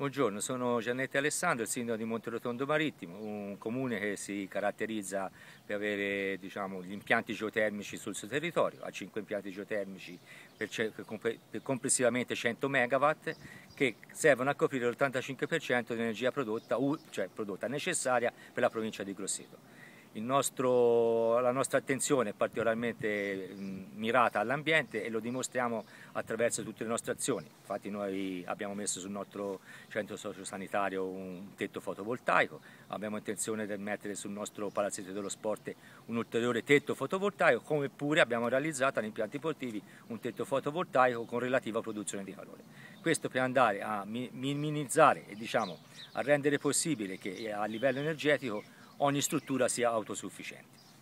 Buongiorno, sono Giannetti Alessandro, il sindaco di Monterotondo Marittimo, un comune che si caratterizza per avere diciamo, gli impianti geotermici sul suo territorio, ha 5 impianti geotermici per, per complessivamente 100 MW che servono a coprire l'85% dell'energia prodotta, cioè prodotta necessaria per la provincia di Grosseto nostro, la nostra attenzione è particolarmente mirata all'ambiente e lo dimostriamo attraverso tutte le nostre azioni. Infatti noi abbiamo messo sul nostro centro sociosanitario un tetto fotovoltaico, abbiamo intenzione di mettere sul nostro palazzetto dello sport un ulteriore tetto fotovoltaico, come pure abbiamo realizzato agli impianti sportivi un tetto fotovoltaico con relativa produzione di calore. Questo per andare a minimizzare e diciamo, a rendere possibile che eh, a livello energetico ogni struttura sia autosufficiente.